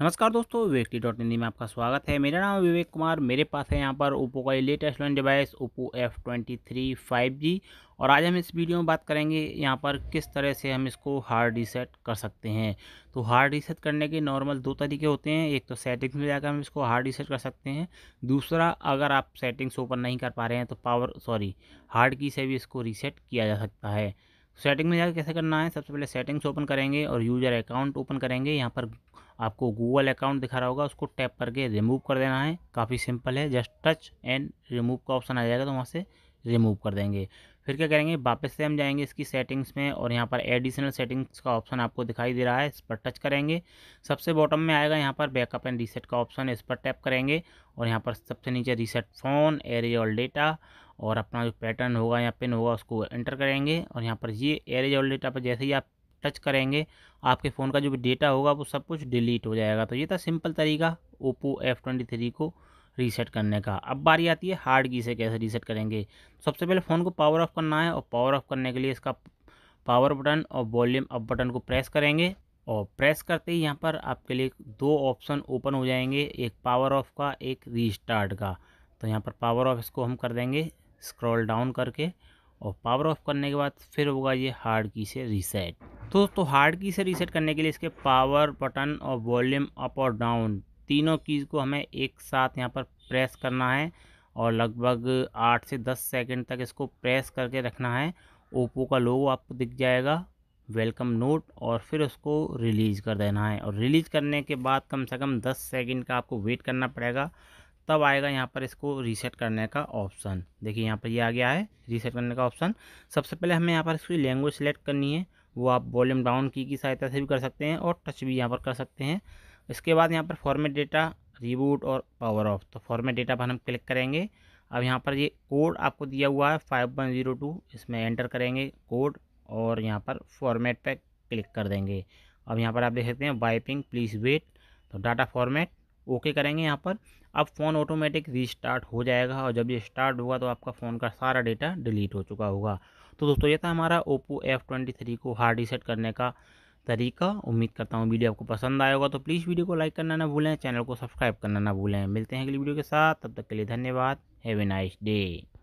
नमस्कार दोस्तों विवेक T dot Hindi में आपका स्वागत है मेरा नाम विवेक कुमार मेरे पास है यहाँ पर ओप्पो का latest launch device Oppo F twenty three five G और आज हम इस वीडियो में बात करेंगे यहाँ पर किस तरह से हम इसको हार्ड रीसेट कर सकते हैं तो हार्ड रीसेट करने के नॉर्मल दो तरीके होते हैं एक तो सेटिंग्स में जाकर हम इसको हार्ड रीसेट कर सकते हैं दूसरा अगर आप सेटिंग्स ओपन नहीं कर पा रहे हैं तो पावर सॉरी हार्ड की से भी इसको रीसेट किया जा सकता है सेटिंग में जाकर कैसे करना है सबसे पहले सेटिंग्स ओपन करेंगे और यूज़र अकाउंट ओपन करेंगे यहाँ पर आपको गूगल अकाउंट दिखा रहा होगा उसको टैप करके रिमूव कर देना है काफ़ी सिंपल है जस्ट टच एंड रिमूव का ऑप्शन आ जाएगा तो वहाँ से रिमूव कर देंगे फिर क्या करेंगे वापस से हम जाएंगे इसकी सेटिंग्स में और यहाँ पर एडिशनल सेटिंग्स का ऑप्शन आपको दिखाई दे रहा है इस पर टच करेंगे सबसे बॉटम में आएगा यहाँ पर बैकअप एंड रीसेट का ऑप्शन इस पर टैप करेंगे और यहाँ पर सबसे नीचे reset phone erase all data और अपना जो पैटर्न होगा या पिन होगा उसको एंटर करेंगे और यहाँ पर ये एरे ऑल डेटा पर जैसे ही आप टच करेंगे आपके फ़ोन का जो भी डेटा होगा वो सब कुछ डिलीट हो जाएगा तो ये था सिंपल तरीका ओप्पो एफ़ ट्वेंटी थ्री को रीसेट करने का अब बारी आती है हार्ड की से कैसे रीसेट करेंगे सबसे पहले फ़ोन को पावर ऑफ़ करना है और पावर ऑफ़ करने के लिए इसका पावर बटन और वॉल्यूम अप बटन को प्रेस करेंगे और प्रेस करते ही यहाँ पर आपके लिए दो ऑप्शन ओपन हो जाएंगे एक पावर ऑफ़ का एक रीस्टार्ट का तो यहाँ पर पावर ऑफ़ इसको हम कर देंगे स्क्रॉल डाउन करके और पावर ऑफ़ करने के बाद फिर होगा ये हार्ड की से रीसेट तो दोस्तों हार्ड की से रीसेट करने के लिए इसके पावर बटन और वॉल्यूम अप और डाउन तीनों कीज़ को हमें एक साथ यहाँ पर प्रेस करना है और लगभग आठ से दस सेकंड तक इसको प्रेस करके रखना है ओप्पो का लोगो आपको दिख जाएगा वेलकम नोट और फिर उसको रिलीज़ कर देना है और रिलीज़ करने के बाद कम से कम दस सेकंड का आपको वेट करना पड़ेगा तब आएगा यहाँ पर इसको रीसेट करने का ऑप्शन देखिए यहाँ पर ये यह आ गया है रीसेट करने का ऑप्शन सबसे पहले हमें यहाँ पर इसकी लैंग्वेज सेलेक्ट करनी है वो आप वॉल्यूम डाउन की की सहायता से भी कर सकते हैं और टच भी यहाँ पर कर सकते हैं इसके बाद यहाँ पर फॉर्मेट डेटा रिबूट और पावर ऑफ तो फॉर्मेट डेटा पर हम क्लिक करेंगे अब यहाँ पर ये कोड आपको दिया हुआ है फाइव वन ज़ीरो टू इसमें एंटर करेंगे कोड और यहाँ पर फॉर्मेट पर क्लिक कर देंगे अब यहाँ पर आप देख सकते हैं वाइपिंग प्लीज़ वेट तो डाटा फॉर्मेट ओके करेंगे यहाँ पर अब फ़ोन ऑटोमेटिक रीस्टार्ट हो जाएगा और जब ये स्टार्ट होगा तो आपका फ़ोन का सारा डेटा डिलीट हो चुका होगा तो दोस्तों ये था हमारा ओप्पो एफ ट्वेंटी थ्री को हार्ड रीसेट करने का तरीका उम्मीद करता हूँ वीडियो आपको पसंद आया होगा तो प्लीज़ वीडियो को लाइक करना ना भूलें चैनल को सब्सक्राइब करना ना भूलें मिलते हैं अगली वीडियो के साथ तब तक के लिए धन्यवाद हैव ए नाइस डे